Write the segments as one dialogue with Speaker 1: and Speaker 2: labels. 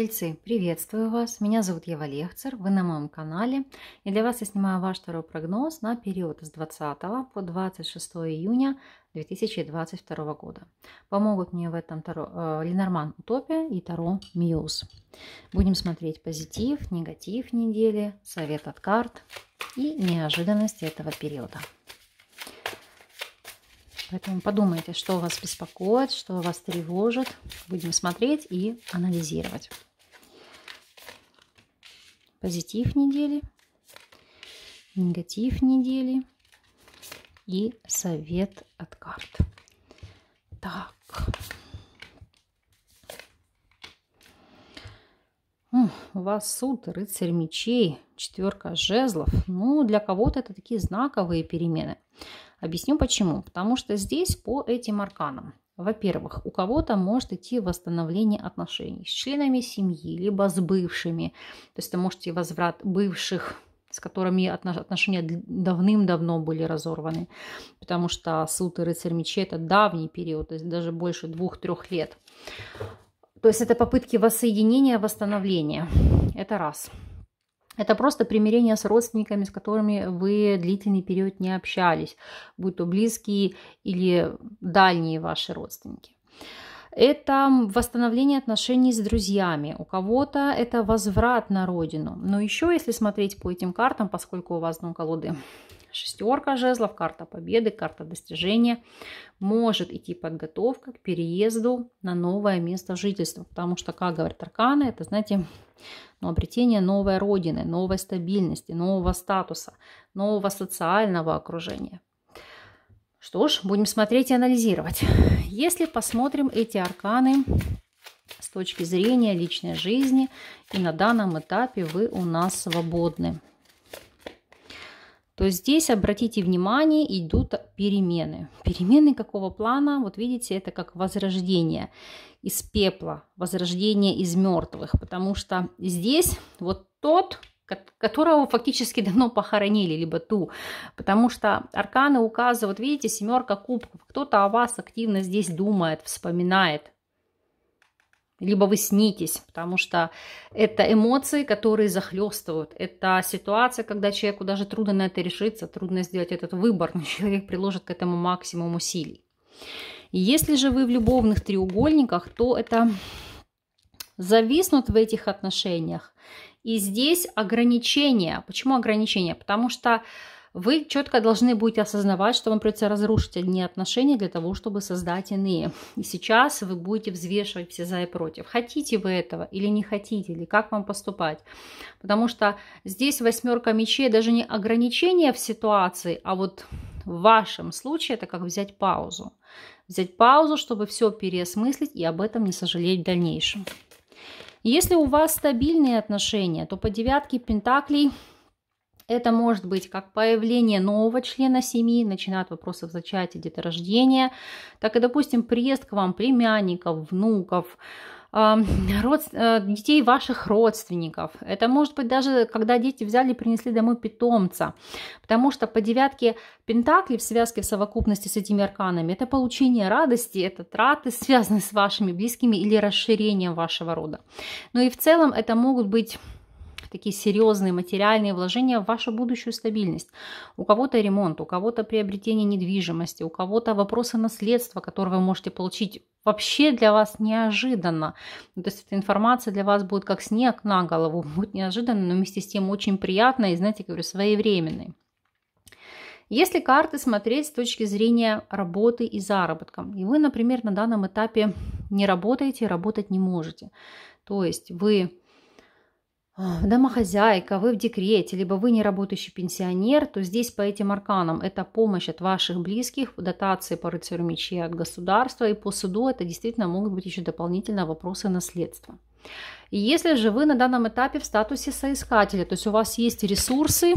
Speaker 1: Тельцы, приветствую вас! Меня зовут Ева Лехцер, вы на моем канале. И для вас я снимаю ваш второй прогноз на период с 20 по 26 июня 2022 года. Помогут мне в этом таро, э, Ленорман Утопия и Таро Мьюз. Будем смотреть позитив, негатив недели, совет от карт и неожиданности этого периода. Поэтому подумайте, что вас беспокоит, что вас тревожит. Будем смотреть и анализировать позитив недели, негатив недели и совет от карт. Так. У вас суд, рыцарь мечей, четверка жезлов. Ну, для кого-то это такие знаковые перемены. Объясню почему. Потому что здесь по этим арканам во-первых, у кого-то может идти восстановление отношений с членами семьи, либо с бывшими. То есть это может идти возврат бывших с которыми отношения давным-давно были разорваны, потому что суд и рыцарь мечей – это давний период, то есть даже больше двух-трех лет. То есть это попытки воссоединения, восстановления. Это раз. Это просто примирение с родственниками, с которыми вы длительный период не общались, будь то близкие или дальние ваши родственники. Это восстановление отношений с друзьями. У кого-то это возврат на родину. Но еще, если смотреть по этим картам, поскольку у вас дно колоды Шестерка жезлов, карта победы, карта достижения. Может идти подготовка к переезду на новое место жительства. Потому что, как говорят арканы, это, знаете, ну, обретение новой родины, новой стабильности, нового статуса, нового социального окружения. Что ж, будем смотреть и анализировать. Если посмотрим эти арканы с точки зрения личной жизни, и на данном этапе вы у нас свободны. То здесь, обратите внимание, идут перемены. Перемены какого плана? Вот видите, это как возрождение из пепла, возрождение из мертвых, потому что здесь вот тот, которого фактически давно похоронили, либо ту. Потому что арканы указывают, видите, семерка кубков. Кто-то о вас активно здесь думает, вспоминает, либо вы снитесь, потому что это эмоции, которые захлестывают. Это ситуация, когда человеку даже трудно на это решиться, трудно сделать этот выбор, но человек приложит к этому максимум усилий. Если же вы в любовных треугольниках, то это зависнут в этих отношениях. И здесь ограничения. Почему ограничения? Потому что вы четко должны будете осознавать, что вам придется разрушить одни отношения для того, чтобы создать иные. И сейчас вы будете взвешивать все за и против. Хотите вы этого или не хотите, или как вам поступать. Потому что здесь восьмерка мечей даже не ограничение в ситуации, а вот в вашем случае это как взять паузу. Взять паузу, чтобы все переосмыслить и об этом не сожалеть в дальнейшем. Если у вас стабильные отношения, то по девятке пентаклей – это может быть как появление нового члена семьи, начиная от вопросов зачатия, деторождения, так и, допустим, приезд к вам племянников, внуков, э, детей ваших родственников. Это может быть даже, когда дети взяли и принесли домой питомца. Потому что по девятке Пентакли в связке в совокупности с этими арканами – это получение радости, это траты, связанные с вашими близкими или расширением вашего рода. Но ну и в целом это могут быть такие серьезные материальные вложения в вашу будущую стабильность. У кого-то ремонт, у кого-то приобретение недвижимости, у кого-то вопросы наследства, которые вы можете получить вообще для вас неожиданно. Ну, то есть эта информация для вас будет как снег на голову, будет неожиданно, но вместе с тем очень приятной и, знаете, говорю, своевременной. Если карты смотреть с точки зрения работы и заработка, и вы, например, на данном этапе не работаете, работать не можете, то есть вы домохозяйка, вы в декрете, либо вы не работающий пенсионер, то здесь по этим арканам это помощь от ваших близких, дотации по рыцарю мечей от государства, и по суду это действительно могут быть еще дополнительно вопросы наследства. И если же вы на данном этапе в статусе соискателя, то есть у вас есть ресурсы,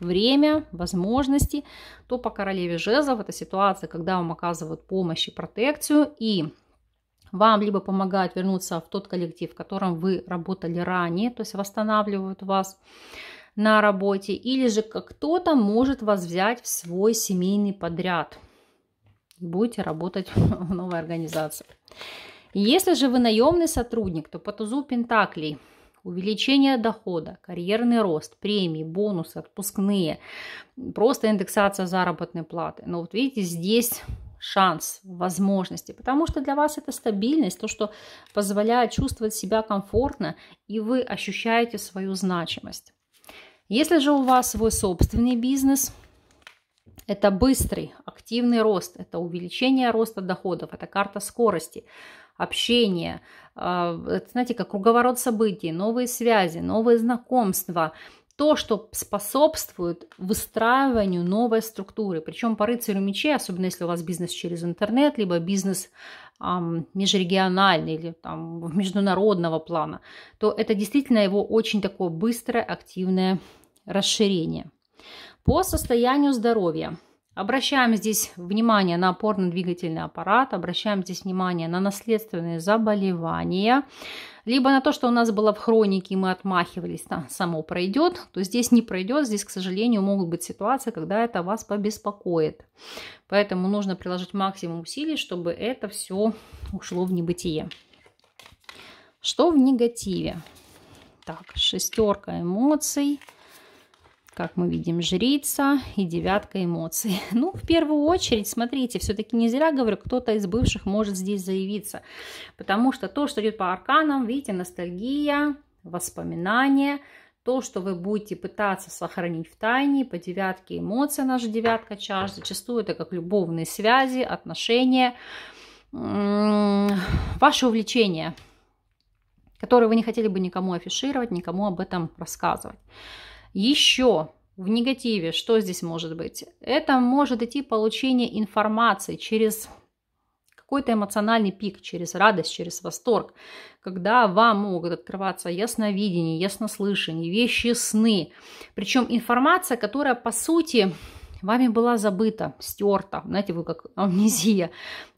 Speaker 1: время, возможности, то по королеве жезлов это ситуация, когда вам оказывают помощь и протекцию, и вам либо помогают вернуться в тот коллектив, в котором вы работали ранее, то есть восстанавливают вас на работе, или же кто-то может вас взять в свой семейный подряд и будете работать в новой организации. Если же вы наемный сотрудник, то по тузу Пентаклей – увеличение дохода, карьерный рост, премии, бонусы, отпускные, просто индексация заработной платы. Но вот видите, здесь шанс, возможности, потому что для вас это стабильность, то, что позволяет чувствовать себя комфортно, и вы ощущаете свою значимость. Если же у вас свой собственный бизнес, это быстрый, активный рост, это увеличение роста доходов, это карта скорости, общение, а, знаете, как круговорот событий, новые связи, новые знакомства – то, что способствует выстраиванию новой структуры. Причем по рыцарю мечей, особенно если у вас бизнес через интернет, либо бизнес эм, межрегиональный или там, международного плана, то это действительно его очень такое быстрое, активное расширение. По состоянию здоровья. Обращаем здесь внимание на опорно-двигательный аппарат, обращаем здесь внимание на наследственные заболевания, либо на то, что у нас было в хронике, и мы отмахивались, там само пройдет, то здесь не пройдет, здесь, к сожалению, могут быть ситуации, когда это вас побеспокоит. Поэтому нужно приложить максимум усилий, чтобы это все ушло в небытие. Что в негативе? Так, шестерка эмоций – как мы видим, жрица и девятка эмоций. Ну, в первую очередь, смотрите, все-таки не зря говорю, кто-то из бывших может здесь заявиться, потому что то, что идет по арканам, видите, ностальгия, воспоминания, то, что вы будете пытаться сохранить в тайне, по девятке эмоции, наша девятка чаш, зачастую это как любовные связи, отношения, ваши увлечения, которые вы не хотели бы никому афишировать, никому об этом рассказывать. Еще в негативе что здесь может быть? Это может идти получение информации через какой-то эмоциональный пик, через радость, через восторг, когда вам могут открываться ясновидение, яснослышание, вещи сны. Причем информация, которая по сути вами была забыта, стерта, знаете, вы как амнезия,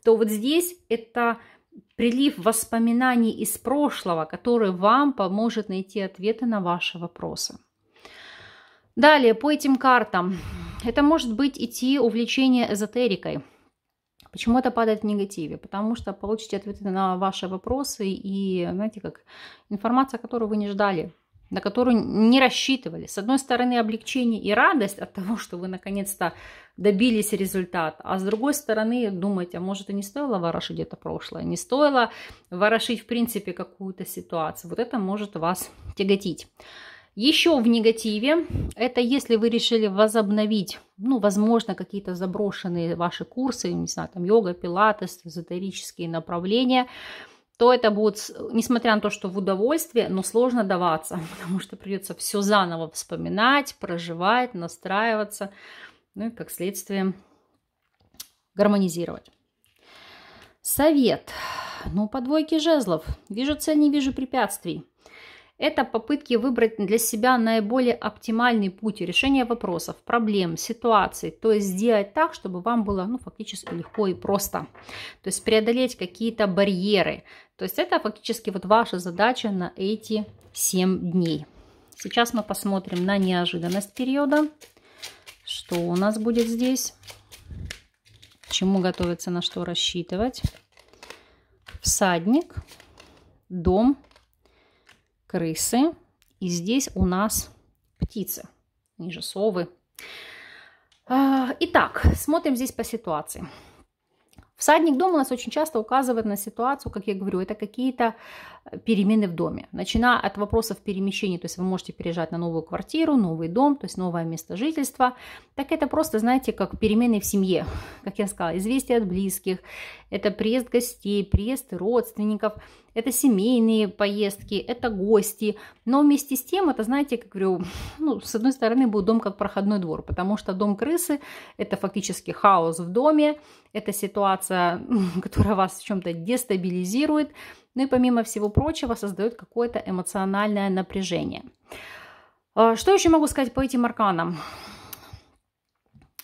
Speaker 1: то вот здесь это прилив воспоминаний из прошлого, который вам поможет найти ответы на ваши вопросы. Далее, по этим картам. Это может быть идти увлечение эзотерикой. Почему это падает в негативе? Потому что получите ответы на ваши вопросы и, знаете, как информация, которую вы не ждали, на которую не рассчитывали. С одной стороны, облегчение и радость от того, что вы наконец-то добились результата, а с другой стороны, думаете, а может и не стоило ворошить это прошлое, не стоило ворошить, в принципе, какую-то ситуацию. Вот это может вас тяготить. Еще в негативе, это если вы решили возобновить, ну, возможно, какие-то заброшенные ваши курсы, не знаю, там йога, пилатес, эзотерические направления, то это будет, несмотря на то, что в удовольствие, но сложно даваться, потому что придется все заново вспоминать, проживать, настраиваться, ну и как следствие гармонизировать. Совет. Ну, по двойке жезлов. Вижу цель, не вижу препятствий. Это попытки выбрать для себя наиболее оптимальный путь решения вопросов, проблем, ситуаций. То есть сделать так, чтобы вам было ну, фактически легко и просто. То есть преодолеть какие-то барьеры. То есть это фактически вот ваша задача на эти 7 дней. Сейчас мы посмотрим на неожиданность периода. Что у нас будет здесь? К чему готовиться, на что рассчитывать? Всадник, дом, крысы. И здесь у нас птицы, ниже совы. А, итак, смотрим здесь по ситуации. Всадник дома у нас очень часто указывает на ситуацию, как я говорю, это какие-то перемены в доме. Начиная от вопросов перемещения, то есть вы можете переезжать на новую квартиру, новый дом, то есть новое место жительства, так это просто, знаете, как перемены в семье. Как я сказала, известия от близких, это приезд гостей, приезд родственников, это семейные поездки, это гости. Но вместе с тем, это, знаете, как говорю, ну, с одной стороны, будет дом как проходной двор, потому что дом крысы – это фактически хаос в доме, это ситуация, которая вас в чем-то дестабилизирует, ну и помимо всего прочего создает какое-то эмоциональное напряжение. А, что еще могу сказать по этим арканам?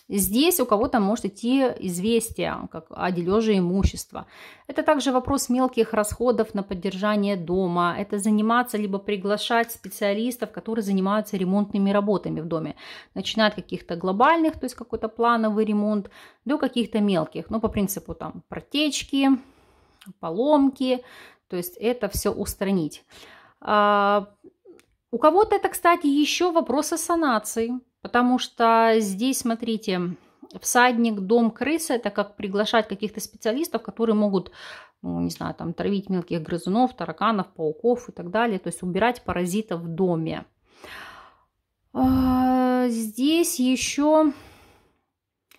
Speaker 1: Здесь у кого-то может идти известие как о дележе имущества. Это также вопрос мелких расходов на поддержание дома. Это заниматься либо приглашать специалистов, которые занимаются ремонтными работами в доме. Начиная от каких-то глобальных, то есть какой-то плановый ремонт, до каких-то мелких. Ну, по принципу там протечки, поломки, то есть это все устранить. А, у кого-то это, кстати, еще вопрос о санации, потому что здесь, смотрите, всадник, дом, крысы, это как приглашать каких-то специалистов, которые могут, ну, не знаю, там травить мелких грызунов, тараканов, пауков и так далее, то есть убирать паразитов в доме. А, здесь еще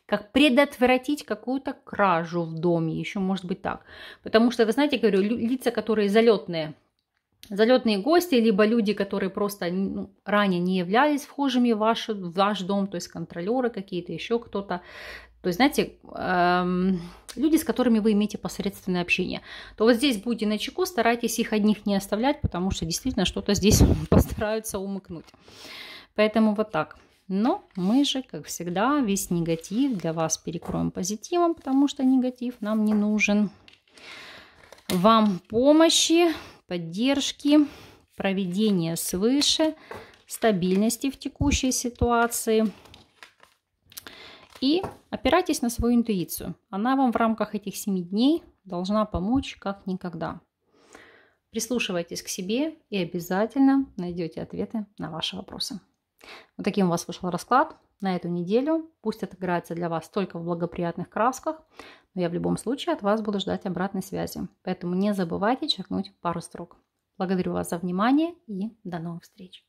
Speaker 1: как предотвратить какую-то кражу в доме, еще может быть так. Потому что, вы знаете, говорю, лица, которые залетные, залетные гости, либо люди, которые просто ну, ранее не являлись вхожими в ваш, в ваш дом, то есть контролеры какие-то, еще кто-то. То есть, знаете, эм, люди, с которыми вы имеете посредственное общение, то вот здесь будьте на чеку, старайтесь их одних не оставлять, потому что действительно что-то здесь постараются умыкнуть. Поэтому вот так. Но мы же, как всегда, весь негатив для вас перекроем позитивом, потому что негатив нам не нужен. Вам помощи, поддержки, проведения свыше, стабильности в текущей ситуации. И опирайтесь на свою интуицию. Она вам в рамках этих семи дней должна помочь как никогда. Прислушивайтесь к себе и обязательно найдете ответы на ваши вопросы. Вот таким у вас вышел расклад на эту неделю. Пусть отыграется для вас только в благоприятных красках, но я в любом случае от вас буду ждать обратной связи. Поэтому не забывайте черкнуть пару строк. Благодарю вас за внимание и до новых встреч!